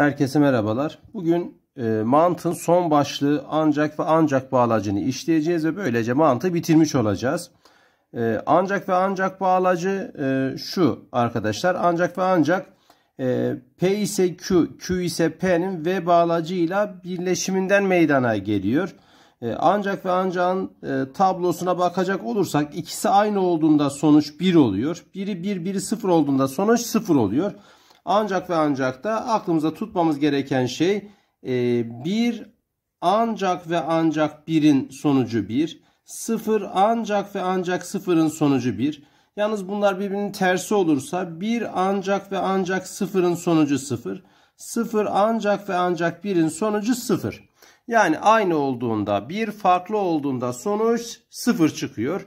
Herkese merhabalar. Bugün e, mantın son başlığı ancak ve ancak bağlacını işleyeceğiz ve böylece mantı bitirmiş olacağız. E, ancak ve ancak bağlacı e, şu arkadaşlar. Ancak ve ancak e, P ise Q, Q ise P'nin V bağlacıyla birleşiminden meydana geliyor. E, ancak ve ancağın e, tablosuna bakacak olursak ikisi aynı olduğunda sonuç 1 oluyor. Biri 1, biri 0 olduğunda sonuç 0 oluyor. Ancak ve ancak da aklımıza tutmamız gereken şey e, bir ancak ve ancak birin sonucu bir. Sıfır ancak ve ancak sıfırın sonucu bir. Yalnız bunlar birbirinin tersi olursa bir ancak ve ancak sıfırın sonucu sıfır. Sıfır ancak ve ancak birin sonucu sıfır. Yani aynı olduğunda bir farklı olduğunda sonuç sıfır çıkıyor.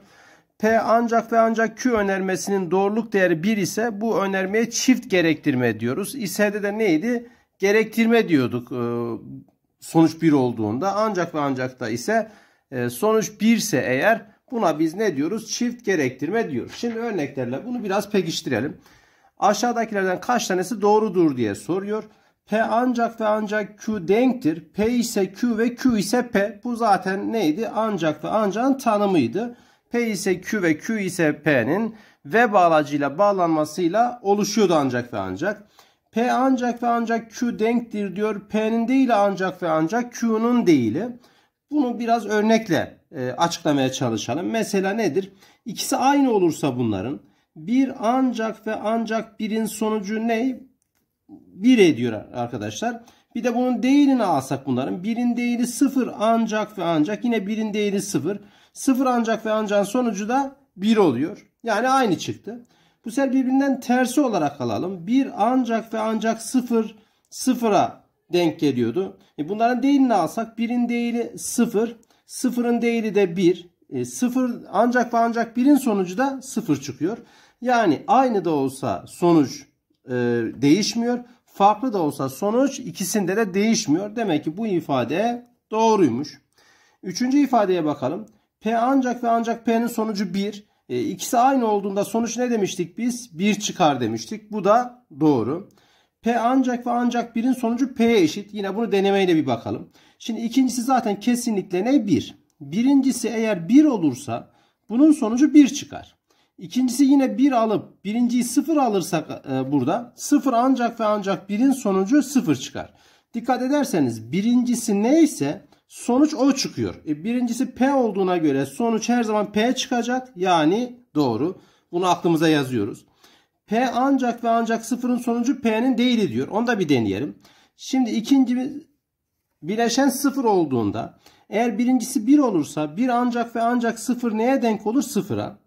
P ancak ve ancak Q önermesinin doğruluk değeri 1 ise bu önermeye çift gerektirme diyoruz. İSE'de de neydi? Gerektirme diyorduk e, sonuç 1 olduğunda. Ancak ve ancak da ise e, sonuç 1 ise eğer buna biz ne diyoruz? Çift gerektirme diyoruz. Şimdi örneklerle bunu biraz pekiştirelim. Aşağıdakilerden kaç tanesi doğrudur diye soruyor. P ancak ve ancak Q denktir. P ise Q ve Q ise P. Bu zaten neydi? Ancak ve ancak tanımıydı. P ise Q ve Q ise P'nin V bağlacıyla bağlanmasıyla oluşuyordu ancak ve ancak. P ancak ve ancak Q denktir diyor. P'nin değil ancak ve ancak Q'nun değili. Bunu biraz örnekle e, açıklamaya çalışalım. Mesela nedir? İkisi aynı olursa bunların bir ancak ve ancak birin sonucu ne? 1 ediyor arkadaşlar. Bir de bunun değerini alsak bunların. Birin değeri sıfır ancak ve ancak. Yine birin değeri sıfır, sıfır ancak ve ancak sonucu da bir oluyor. Yani aynı çıktı. Bu sefer birbirinden tersi olarak alalım. Bir ancak ve ancak sıfır sıfıra denk geliyordu. E bunların değerini alsak birin değeri sıfır, Sıfırın değeri de bir, E, sıfır ancak ve ancak birin sonucu da sıfır çıkıyor. Yani aynı da olsa sonuç e, değişmiyor farklı da olsa sonuç ikisinde de değişmiyor. Demek ki bu ifade doğruymuş. Üçüncü ifadeye bakalım. P ancak ve ancak P'nin sonucu 1. E, ikisi aynı olduğunda sonuç ne demiştik biz? 1 çıkar demiştik. Bu da doğru. P ancak ve ancak 1'in sonucu P'ye eşit. Yine bunu denemeyle bir bakalım. Şimdi ikincisi zaten kesinlikle ne? 1. Bir. Birincisi eğer 1 bir olursa bunun sonucu 1 çıkar. İkincisi yine 1 alıp birinciyi 0 alırsak e, burada 0 ancak ve ancak 1'in sonucu 0 çıkar. Dikkat ederseniz birincisi neyse sonuç o çıkıyor. E, birincisi P olduğuna göre sonuç her zaman P çıkacak. Yani doğru. Bunu aklımıza yazıyoruz. P ancak ve ancak sıfırın sonucu P'nin değil diyor. Onu da bir deneyelim. Şimdi ikinci bileşen sıfır olduğunda eğer birincisi bir olursa bir ancak ve ancak sıfır neye denk olur? Sıfıra.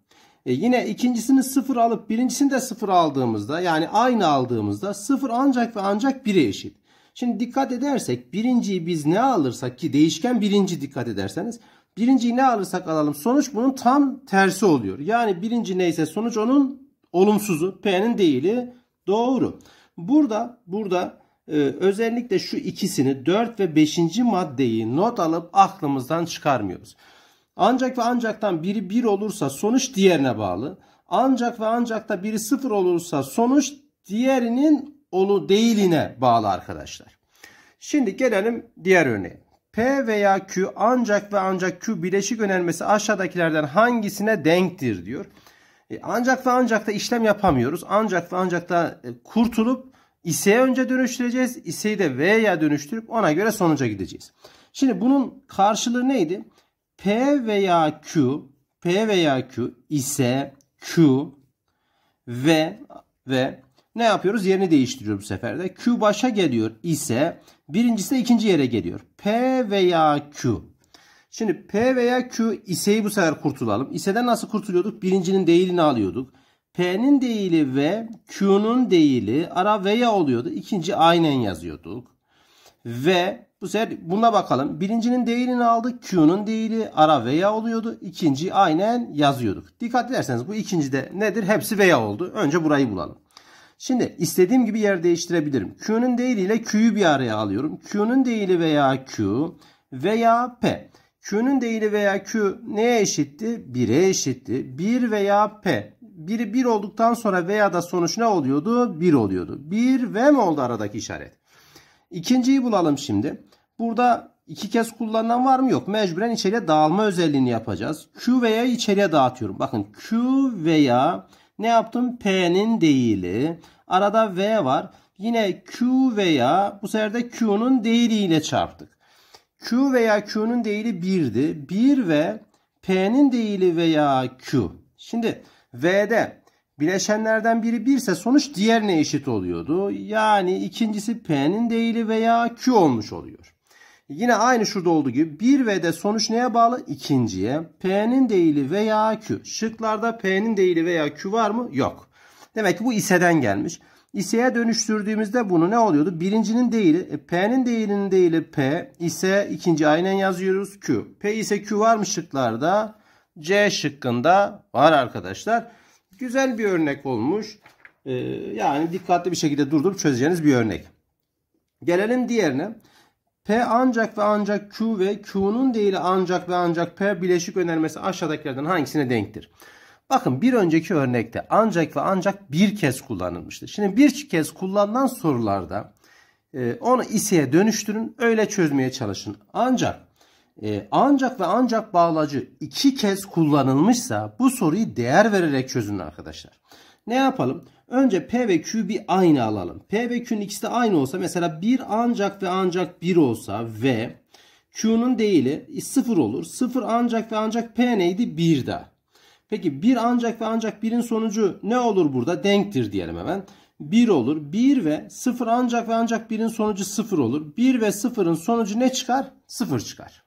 E yine ikincisini sıfır alıp birincisini de sıfır aldığımızda yani aynı aldığımızda sıfır ancak ve ancak 1'e eşit. Şimdi dikkat edersek birinciyi biz ne alırsak ki değişken birinci dikkat ederseniz birinciyi ne alırsak alalım sonuç bunun tam tersi oluyor. Yani birinci neyse sonuç onun olumsuzu P'nin değili doğru. Burada burada e, özellikle şu ikisini 4 ve 5. maddeyi not alıp aklımızdan çıkarmıyoruz. Ancak ve ancaktan biri bir olursa sonuç diğerine bağlı. Ancak ve ancak da biri sıfır olursa sonuç diğerinin olu değiline bağlı arkadaşlar. Şimdi gelelim diğer örneğe. P veya Q ancak ve ancak Q bileşik önermesi aşağıdakilerden hangisine denktir diyor. E, ancak ve ancak da işlem yapamıyoruz. Ancak ve ancak da e, kurtulup ise'ye önce dönüştüreceğiz. İse'yi de V'ye dönüştürüp ona göre sonuca gideceğiz. Şimdi bunun karşılığı neydi? P veya Q P veya Q ise Q ve ve ne yapıyoruz? Yerini değiştiriyor bu sefer de. Q başa geliyor ise birincisi de ikinci yere geliyor. P veya Q. Şimdi P veya Q iseyi bu sefer kurtulalım. İseden nasıl kurtuluyorduk? Birincinin değilini alıyorduk. P'nin değili ve Q'nun değili ara veya oluyordu. İkinci aynen yazıyorduk. Ve bu sefer buna bakalım. Birincinin değerini aldı, Q'nun değeri ara veya oluyordu. İkinci aynen yazıyorduk. Dikkat ederseniz bu ikinci de nedir? Hepsi veya oldu. Önce burayı bulalım. Şimdi istediğim gibi yer değiştirebilirim. Q'nun ile Q'yu bir araya alıyorum. Q'nun değeri veya Q veya P. Q'nun değeri veya Q neye eşitti? 1'e eşitti. 1 veya P. Biri 1 olduktan sonra veya da sonuç ne oluyordu? 1 oluyordu. 1 ve mi oldu aradaki işaret? İkinciyi bulalım şimdi. Burada iki kez kullanılan var mı? Yok. Mecburen içeriye dağılma özelliğini yapacağız. Q veya içeriye dağıtıyorum. Bakın Q veya ne yaptım? P'nin değili. Arada V var. Yine Q veya bu sefer de Q'nun değiliyle çarptık. Q veya Q'nun değili 1'di. 1 ve P'nin değili veya Q. Şimdi V'de Bileşenlerden biri 1 ise sonuç diğerine eşit oluyordu. Yani ikincisi P'nin değili veya Q olmuş oluyor. Yine aynı şurada olduğu gibi 1 ve de sonuç neye bağlı? İkinciye. P'nin değili veya Q. Şıklarda P'nin değili veya Q var mı? Yok. Demek ki bu iseden gelmiş. İseye dönüştürdüğümüzde bunu ne oluyordu? Birincinin değili, e, P'nin değilinin değili P ise ikinci aynen yazıyoruz Q. P ise Q var mı şıklarda? C şıkkında var arkadaşlar. Güzel bir örnek olmuş. Ee, yani dikkatli bir şekilde durdurup çözeceğiniz bir örnek. Gelelim diğerine. P ancak ve ancak Q ve Q'nun değil ancak ve ancak P bileşik önermesi aşağıdakilerden hangisine denktir? Bakın bir önceki örnekte ancak ve ancak bir kez kullanılmıştı. Şimdi bir kez kullanılan sorularda e, onu ise'ye dönüştürün öyle çözmeye çalışın. Ancak ee, ancak ve ancak bağlacı iki kez kullanılmışsa bu soruyu değer vererek çözün arkadaşlar. Ne yapalım? Önce P ve Q bir aynı alalım. P ve Q'nun ikisi de aynı olsa mesela bir ancak ve ancak bir olsa ve Q'nun değili sıfır olur. Sıfır ancak ve ancak P neydi? bir daha. Peki bir ancak ve ancak birin sonucu ne olur burada? Denktir diyelim hemen. 1 olur. 1 ve 0 ancak ve ancak 1'in sonucu 0 olur. 1 ve 0'ın sonucu ne çıkar? 0 çıkar.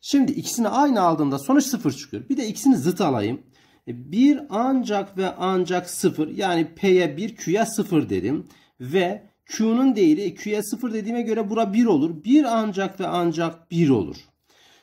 Şimdi ikisini aynı aldığında sonuç 0 çıkıyor. Bir de ikisini zıt alayım. 1 e, ancak ve ancak 0 yani P'ye 1 Q'ya 0 dedim. Ve Q'nun değeri e, Q'ya 0 dediğime göre bura 1 olur. 1 ancak ve ancak 1 olur.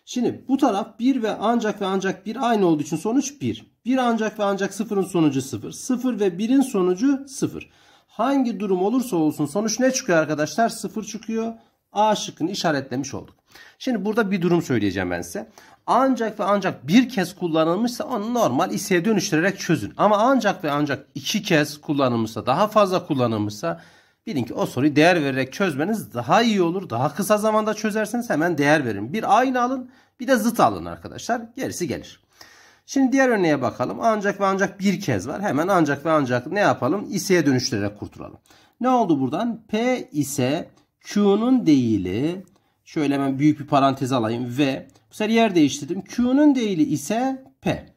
Şimdi bu taraf 1 ve ancak ve ancak 1 aynı olduğu için sonuç 1. 1 ancak ve ancak 0'ın sonucu 0. 0 ve 1'in sonucu 0. Hangi durum olursa olsun sonuç ne çıkıyor arkadaşlar? 0 çıkıyor. A şıkkını işaretlemiş olduk. Şimdi burada bir durum söyleyeceğim ben size. Ancak ve ancak bir kez kullanılmışsa onu normal iseye dönüştürerek çözün. Ama ancak ve ancak iki kez kullanılmışsa daha fazla kullanılmışsa bilin ki o soruyu değer vererek çözmeniz daha iyi olur. Daha kısa zamanda çözersiniz hemen değer verin. Bir aynı alın bir de zıt alın arkadaşlar. Gerisi gelir. Şimdi diğer örneğe bakalım. Ancak ve ancak bir kez var. Hemen ancak ve ancak ne yapalım? İseye dönüştürerek kurtulalım. Ne oldu buradan? P ise Q'nun değili Şöyle hemen büyük bir parantez alayım. V. Bu sefer yer değiştirdim. Q'nun değili ise P.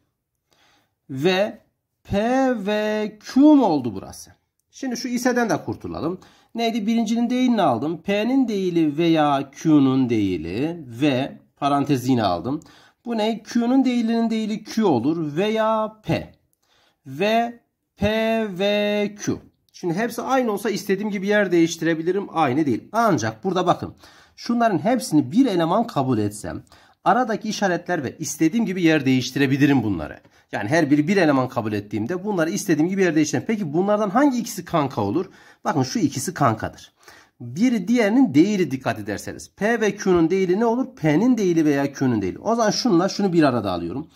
Ve P ve Q mu oldu burası? Şimdi şu iseden de kurtulalım. Neydi? Birincinin değilini aldım. P'nin değili veya Q'nun değili ve parantez yine aldım. Bu ne? Q'nun değilinin değili Q olur veya P. Ve P ve Q. Şimdi hepsi aynı olsa istediğim gibi yer değiştirebilirim. Aynı değil. Ancak burada bakın. Şunların hepsini bir eleman kabul etsem aradaki işaretler ve istediğim gibi yer değiştirebilirim bunları. Yani her biri bir eleman kabul ettiğimde bunları istediğim gibi yer değiştirebilirim. Peki bunlardan hangi ikisi kanka olur? Bakın şu ikisi kankadır. Biri diğerinin değili dikkat ederseniz. P ve Q'nun değili ne olur? P'nin değili veya Q'nun değili. O zaman şununla şunu bir arada alıyorum.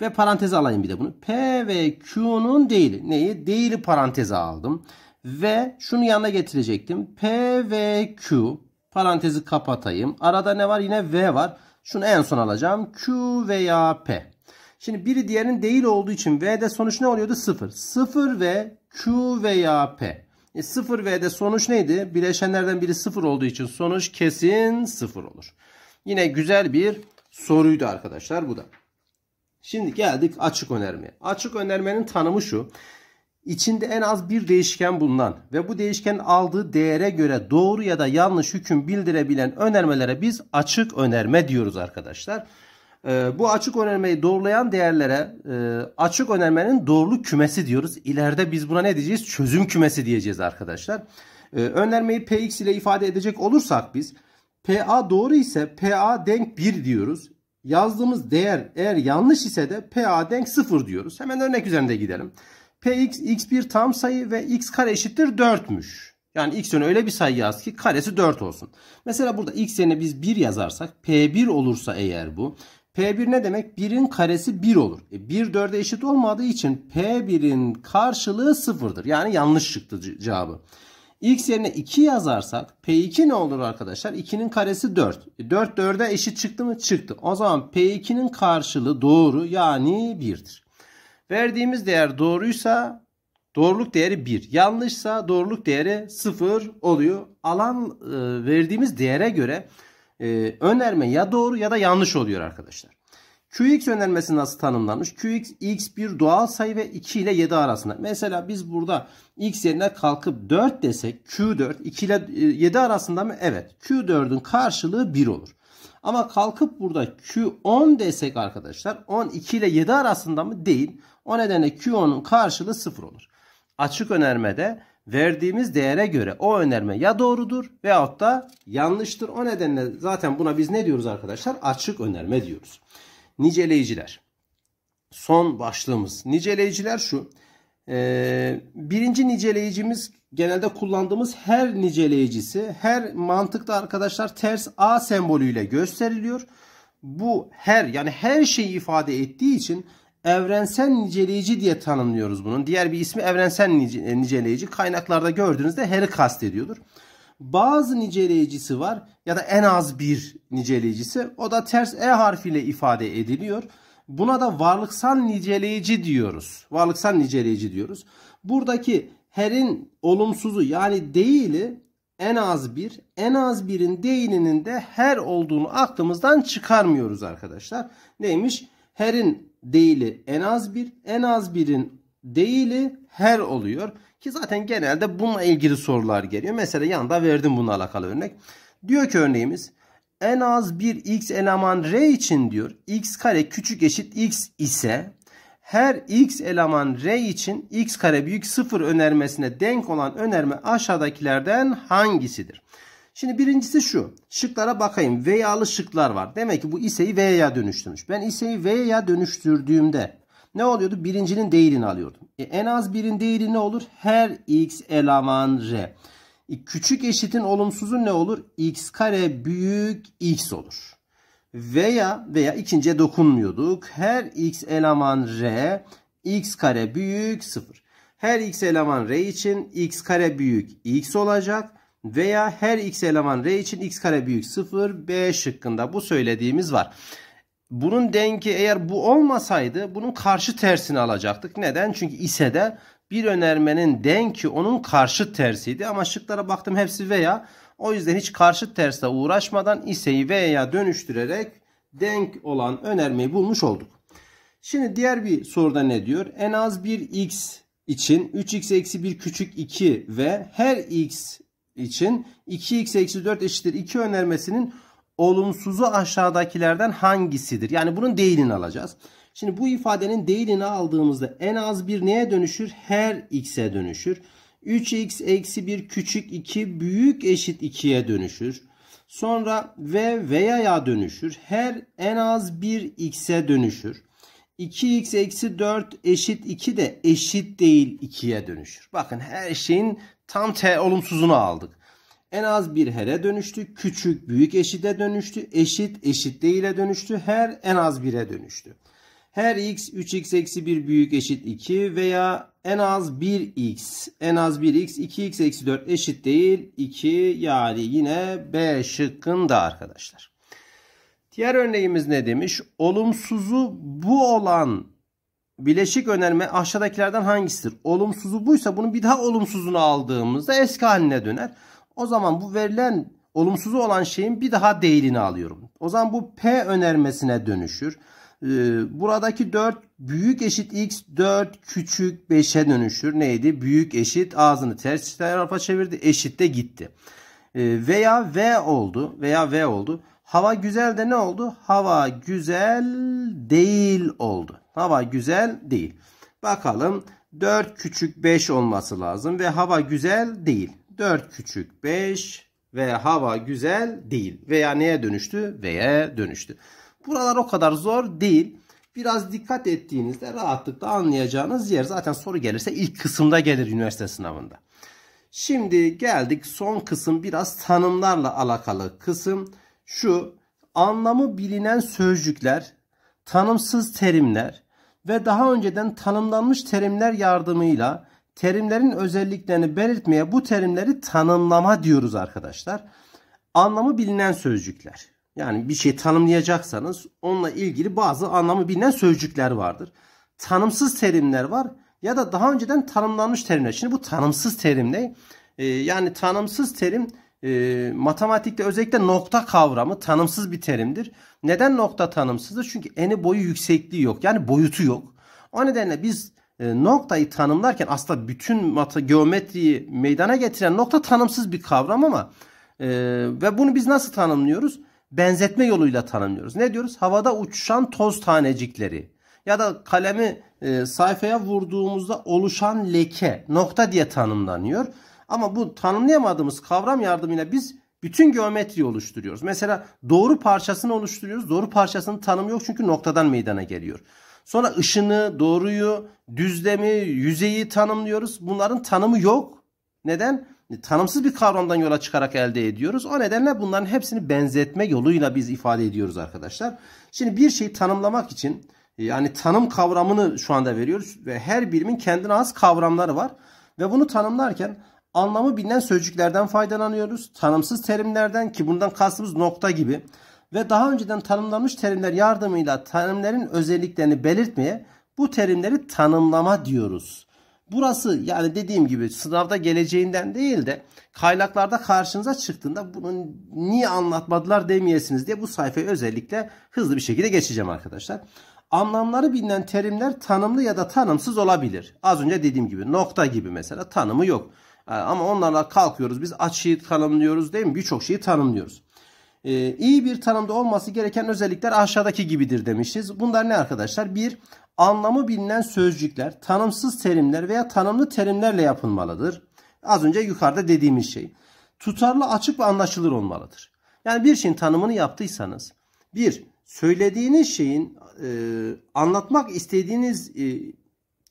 Ve paranteze alayım bir de bunu. P ve Q'nun değili. Neyi? Değili paranteze aldım. Ve şunu yanına getirecektim. P ve Q Parantezi kapatayım. Arada ne var? Yine V var. Şunu en son alacağım. Q veya P. Şimdi biri diğerinin değil olduğu için V'de sonuç ne oluyordu? 0. 0 ve Q veya P. E 0 V'de sonuç neydi? Bileşenlerden biri 0 olduğu için sonuç kesin 0 olur. Yine güzel bir soruydu arkadaşlar bu da. Şimdi geldik açık önermeye. Açık önermenin tanımı şu içinde en az bir değişken bulunan ve bu değişken aldığı değere göre doğru ya da yanlış hüküm bildirebilen önermelere biz açık önerme diyoruz arkadaşlar. Ee, bu açık önermeyi doğrulayan değerlere e, açık önermenin doğruluk kümesi diyoruz. İleride biz buna ne diyeceğiz? Çözüm kümesi diyeceğiz arkadaşlar. Ee, önermeyi Px ile ifade edecek olursak biz PA doğru ise PA denk 1 diyoruz. Yazdığımız değer eğer yanlış ise de PA denk 0 diyoruz. Hemen örnek üzerinde gidelim. Px x bir tam sayı ve x kare eşittir 4'müş. Yani x yerine öyle bir sayı yaz ki karesi 4 olsun. Mesela burada x yerine biz 1 yazarsak p1 olursa eğer bu. P1 ne demek? 1'in karesi 1 olur. E 1 4'e eşit olmadığı için P1'in karşılığı 0'dır. Yani yanlış çıktı cevabı. X yerine 2 yazarsak P2 ne olur arkadaşlar? 2'nin karesi 4. E 4 4'e eşit çıktı mı? Çıktı. O zaman P2'nin karşılığı doğru yani 1'dir. Verdiğimiz değer doğruysa doğruluk değeri 1. Yanlışsa doğruluk değeri 0 oluyor. Alan e, verdiğimiz değere göre e, önerme ya doğru ya da yanlış oluyor arkadaşlar. QX önermesi nasıl tanımlanmış? QX x bir doğal sayı ve 2 ile 7 arasında. Mesela biz burada x yerine kalkıp 4 desek Q4 2 ile 7 e, arasında mı? Evet. Q4'ün karşılığı 1 olur. Ama kalkıp burada Q10 desek arkadaşlar 12 ile 7 arasında mı? Değil. O nedenle Q10'un karşılığı 0 olur. Açık önermede verdiğimiz değere göre o önerme ya doğrudur veyahut da yanlıştır. O nedenle zaten buna biz ne diyoruz arkadaşlar? Açık önerme diyoruz. Niceleyiciler. Son başlığımız. Niceleyiciler şu. Ee, birinci niceleyicimiz genelde kullandığımız her niceleyicisi her mantıkta arkadaşlar ters A sembolüyle gösteriliyor. Bu her yani her şeyi ifade ettiği için evrensel niceleyici diye tanımlıyoruz bunun. Diğer bir ismi evrensel nice, e, niceleyici. Kaynaklarda gördüğünüzde her'i kastediyordur. Bazı niceleyicisi var ya da en az bir niceleyicisi. O da ters E harfiyle ifade ediliyor. Buna da varlıksal niceleyici diyoruz. Varlıksal niceleyici diyoruz. Buradaki herin olumsuzu yani değili en az bir. En az birin değilinin de her olduğunu aklımızdan çıkarmıyoruz arkadaşlar. Neymiş? Herin değili en az bir. En az birin değili her oluyor. Ki zaten genelde bununla ilgili sorular geliyor. Mesela yanda verdim bununla alakalı örnek. Diyor ki örneğimiz en az bir x eleman r için diyor x kare küçük eşit x ise her x eleman r için x kare büyük 0 önermesine denk olan önerme aşağıdakilerden hangisidir? Şimdi birincisi şu. Şıklara bakayım. V'yalı şıklar var. Demek ki bu iseyi V'ya dönüştürmüş. Ben iseyi V'ya dönüştürdüğümde ne oluyordu? Birincinin değerini alıyordum. E, en az birin değeri ne olur? Her x eleman r. E, küçük eşitin olumsuzu ne olur? x kare büyük x olur veya veya ikinciye dokunmuyorduk. Her x eleman r x kare büyük 0. Her x eleman r için x kare büyük x olacak veya her x eleman r için x kare büyük 0 b şıkkında bu söylediğimiz var. Bunun denki eğer bu olmasaydı bunun karşı tersini alacaktık. Neden? Çünkü ise de bir önermenin denki onun karşı tersiydi ama şıklara baktım hepsi veya o yüzden hiç karşı terse uğraşmadan iseyi V'ye dönüştürerek denk olan önermeyi bulmuş olduk. Şimdi diğer bir soruda ne diyor? En az bir x için 3x eksi 1 küçük 2 ve her x için 2x eksi 4 eşittir 2 önermesinin olumsuzu aşağıdakilerden hangisidir? Yani bunun değilini alacağız. Şimdi bu ifadenin değilini aldığımızda en az bir neye dönüşür? Her x'e dönüşür. 3x eksi 1 küçük 2 büyük eşit 2'ye dönüşür. Sonra v veya ya dönüşür. Her en az bir x'e dönüşür. 2x eksi 4 eşit 2 de eşit değil 2'ye dönüşür. Bakın her şeyin tam t olumsuzunu aldık. En az bir her'e dönüştü. Küçük büyük eşite dönüştü. Eşit eşit değil'e dönüştü. Her en az 1'e dönüştü. Her x 3x eksi 1 büyük eşit 2 veya en az 1x. En az 1x 2x eksi 4 eşit değil 2 yani yine B şıkkında arkadaşlar. Diğer örneğimiz ne demiş? Olumsuzu bu olan bileşik önerme aşağıdakilerden hangisidir? Olumsuzu buysa bunun bir daha olumsuzunu aldığımızda eski haline döner. O zaman bu verilen olumsuzu olan şeyin bir daha değilini alıyorum. O zaman bu P önermesine dönüşür. Ee, buradaki 4 büyük eşit x 4 küçük 5'e dönüşür. Neydi? Büyük eşit ağzını ters tarafa çevirdi. Eşit de gitti. Ee, veya v oldu. Veya v oldu. Hava güzel de ne oldu? Hava güzel değil oldu. Hava güzel değil. Bakalım 4 küçük 5 olması lazım ve hava güzel değil. 4 küçük 5 ve hava güzel değil. Veya neye dönüştü? V'ye dönüştü. Buralar o kadar zor değil. Biraz dikkat ettiğinizde rahatlıkla anlayacağınız yer. Zaten soru gelirse ilk kısımda gelir üniversite sınavında. Şimdi geldik son kısım biraz tanımlarla alakalı kısım. Şu anlamı bilinen sözcükler, tanımsız terimler ve daha önceden tanımlanmış terimler yardımıyla terimlerin özelliklerini belirtmeye bu terimleri tanımlama diyoruz arkadaşlar. Anlamı bilinen sözcükler. Yani bir şey tanımlayacaksanız onunla ilgili bazı anlamı bilinen sözcükler vardır. Tanımsız terimler var ya da daha önceden tanımlanmış terimler. Şimdi bu tanımsız terim ne? Ee, yani tanımsız terim e, matematikte özellikle nokta kavramı tanımsız bir terimdir. Neden nokta tanımsızdır? Çünkü eni boyu yüksekliği yok. Yani boyutu yok. O nedenle biz e, noktayı tanımlarken aslında bütün mata, geometriyi meydana getiren nokta tanımsız bir kavram ama e, ve bunu biz nasıl tanımlıyoruz? benzetme yoluyla tanımlıyoruz. Ne diyoruz? Havada uçuşan toz tanecikleri ya da kalemi e, sayfaya vurduğumuzda oluşan leke nokta diye tanımlanıyor. Ama bu tanımlayamadığımız kavram yardımıyla biz bütün geometriyi oluşturuyoruz. Mesela doğru parçasını oluşturuyoruz. Doğru parçasının tanımı yok çünkü noktadan meydana geliyor. Sonra ışını, doğruyu, düzlemi, yüzeyi tanımlıyoruz. Bunların tanımı yok. Neden? E, tanımsız bir kavramdan yola çıkarak elde ediyoruz. O nedenle bunların hepsini benzetme yoluyla biz ifade ediyoruz arkadaşlar. Şimdi bir şeyi tanımlamak için e, yani tanım kavramını şu anda veriyoruz ve her birimin kendine az kavramları var ve bunu tanımlarken anlamı bilinen sözcüklerden faydalanıyoruz. Tanımsız terimlerden ki bundan kastımız nokta gibi ve daha önceden tanımlanmış terimler yardımıyla tanımların özelliklerini belirtmeye bu terimleri tanımlama diyoruz. Burası yani dediğim gibi sınavda geleceğinden değil de kaynaklarda karşınıza çıktığında bunu niye anlatmadılar demeyesiniz diye bu sayfayı özellikle hızlı bir şekilde geçeceğim arkadaşlar. Anlamları bilinen terimler tanımlı ya da tanımsız olabilir. Az önce dediğim gibi nokta gibi mesela tanımı yok. Ee, ama onlarla kalkıyoruz biz açıyı tanımlıyoruz değil mi? Birçok şeyi tanımlıyoruz. Ee, iyi bir tanımda olması gereken özellikler aşağıdaki gibidir demişiz. Bunlar ne arkadaşlar? Bir, anlamı bilinen sözcükler, tanımsız terimler veya tanımlı terimlerle yapılmalıdır. Az önce yukarıda dediğimiz şey. Tutarlı, açık ve anlaşılır olmalıdır. Yani bir şeyin tanımını yaptıysanız, bir, söylediğiniz şeyin e, anlatmak istediğiniz e,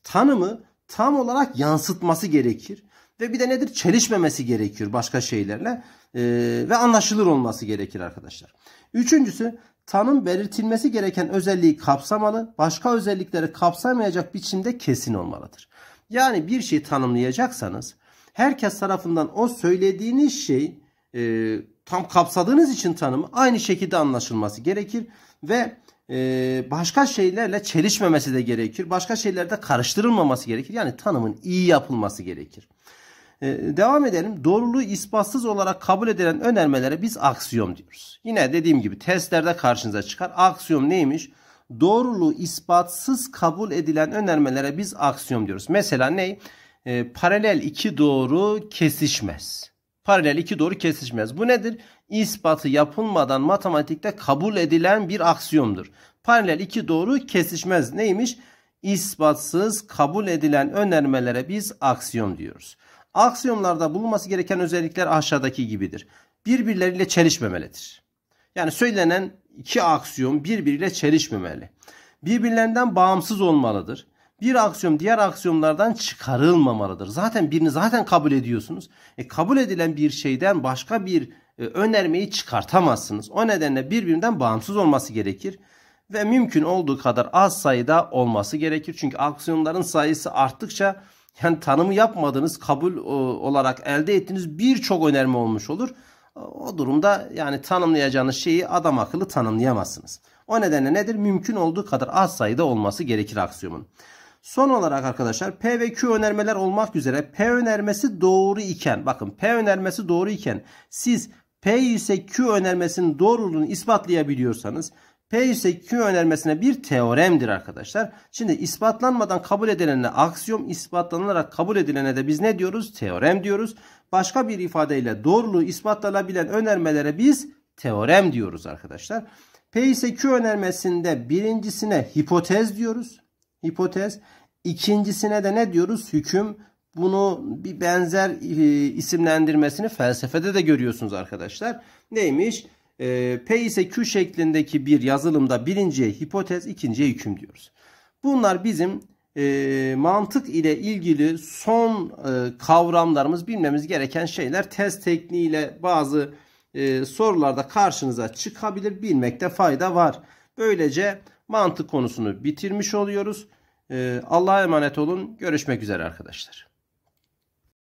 tanımı tam olarak yansıtması gerekir. Ve bir de nedir? Çelişmemesi gerekir başka şeylerle e, ve anlaşılır olması gerekir arkadaşlar. Üçüncüsü tanım belirtilmesi gereken özelliği kapsamalı, başka özellikleri kapsamayacak biçimde kesin olmalıdır. Yani bir şey tanımlayacaksanız herkes tarafından o söylediğiniz şey e, tam kapsadığınız için tanımı aynı şekilde anlaşılması gerekir ve e, başka şeylerle çelişmemesi de gerekir. Başka şeylerde karıştırılmaması gerekir. Yani tanımın iyi yapılması gerekir. Ee, devam edelim. Doğruluğu ispatsız olarak kabul edilen önermelere biz aksiyom diyoruz. Yine dediğim gibi testlerde karşınıza çıkar. Aksiyom neymiş? Doğruluğu ispatsız kabul edilen önermelere biz aksiyom diyoruz. Mesela ne? E, paralel iki doğru kesişmez. Paralel iki doğru kesişmez. Bu nedir? İspatı yapılmadan matematikte kabul edilen bir aksiyomdur. Paralel iki doğru kesişmez. Neymiş? İspatsız kabul edilen önermelere biz aksiyom diyoruz aksiyonlarda bulunması gereken özellikler aşağıdaki gibidir. Birbirleriyle çelişmemelidir. Yani söylenen iki aksiyon birbiriyle çelişmemeli. Birbirlerinden bağımsız olmalıdır. Bir aksiyon diğer aksiyonlardan çıkarılmamalıdır. Zaten birini zaten kabul ediyorsunuz. E, kabul edilen bir şeyden başka bir e, önermeyi çıkartamazsınız. O nedenle birbirinden bağımsız olması gerekir ve mümkün olduğu kadar az sayıda olması gerekir. Çünkü aksiyonların sayısı arttıkça yani tanımı yapmadığınız kabul e, olarak elde ettiğiniz birçok önerme olmuş olur. E, o durumda yani tanımlayacağınız şeyi adam akıllı tanımlayamazsınız. O nedenle nedir? Mümkün olduğu kadar az sayıda olması gerekir aksiyomun. Son olarak arkadaşlar P ve Q önermeler olmak üzere P önermesi doğru iken bakın P önermesi doğru iken siz P ise Q önermesinin doğruluğunu ispatlayabiliyorsanız P ise Q önermesine bir teoremdir arkadaşlar. Şimdi ispatlanmadan kabul edilenine aksiyom, ispatlanarak kabul edilene de biz ne diyoruz? Teorem diyoruz. Başka bir ifadeyle doğruluğu ispatlanabilen önermelere biz teorem diyoruz arkadaşlar. P ise Q önermesinde birincisine hipotez diyoruz. Hipotez. İkincisine de ne diyoruz? Hüküm. Bunu bir benzer e, isimlendirmesini felsefede de görüyorsunuz arkadaşlar. Neymiş? E, P ise Q şeklindeki bir yazılımda birinciye hipotez, ikinciye hüküm diyoruz. Bunlar bizim e, mantık ile ilgili son e, kavramlarımız bilmemiz gereken şeyler. Test tekniğiyle bazı e, sorularda karşınıza çıkabilir. Bilmekte fayda var. Böylece mantık konusunu bitirmiş oluyoruz. E, Allah'a emanet olun. Görüşmek üzere arkadaşlar.